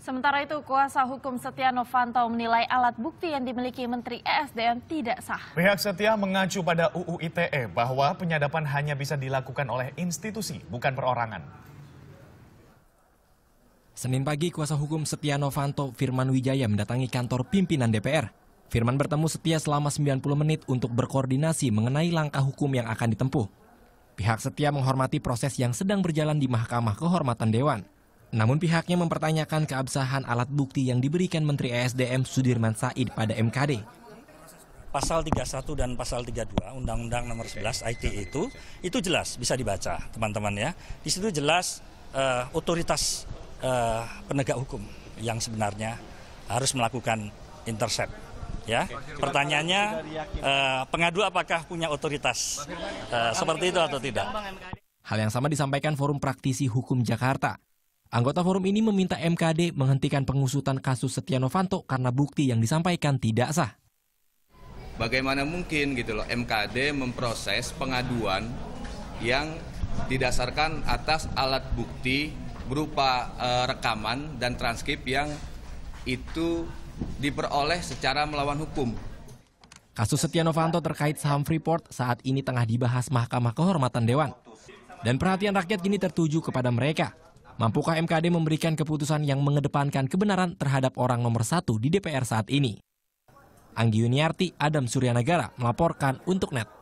Sementara itu, kuasa hukum Setia Novanto menilai alat bukti yang dimiliki Menteri ESDM tidak sah. Pihak Setia mengacu pada UU ITE bahwa penyadapan hanya bisa dilakukan oleh institusi, bukan perorangan. Senin pagi, kuasa hukum Setia Novanto Firman Wijaya mendatangi kantor pimpinan DPR. Firman bertemu Setia selama 90 menit untuk berkoordinasi mengenai langkah hukum yang akan ditempuh. Pihak Setia menghormati proses yang sedang berjalan di Mahkamah Kehormatan Dewan. Namun pihaknya mempertanyakan keabsahan alat bukti yang diberikan Menteri ESDM Sudirman Said pada MKD. Pasal 31 dan pasal 32 Undang-Undang Nomor 11 IT itu itu jelas bisa dibaca teman-teman ya. Di situ jelas uh, otoritas uh, penegak hukum yang sebenarnya harus melakukan intercept ya. Pertanyaannya eh, pengadu apakah punya otoritas seperti itu atau tidak? Hal yang sama disampaikan Forum Praktisi Hukum Jakarta. Anggota forum ini meminta MKD menghentikan pengusutan kasus Setia Novanto karena bukti yang disampaikan tidak sah. Bagaimana mungkin gitu loh MKD memproses pengaduan yang didasarkan atas alat bukti berupa e, rekaman dan transkrip yang itu diperoleh secara melawan hukum. Kasus Setia Novanto terkait saham Freeport saat ini tengah dibahas Mahkamah Kehormatan Dewan. Dan perhatian rakyat kini tertuju kepada mereka, Mampukah MKD memberikan keputusan yang mengedepankan kebenaran terhadap orang nomor satu di DPR saat ini? Anggi Yuniarti, Adam Suryanagara melaporkan untuk NET.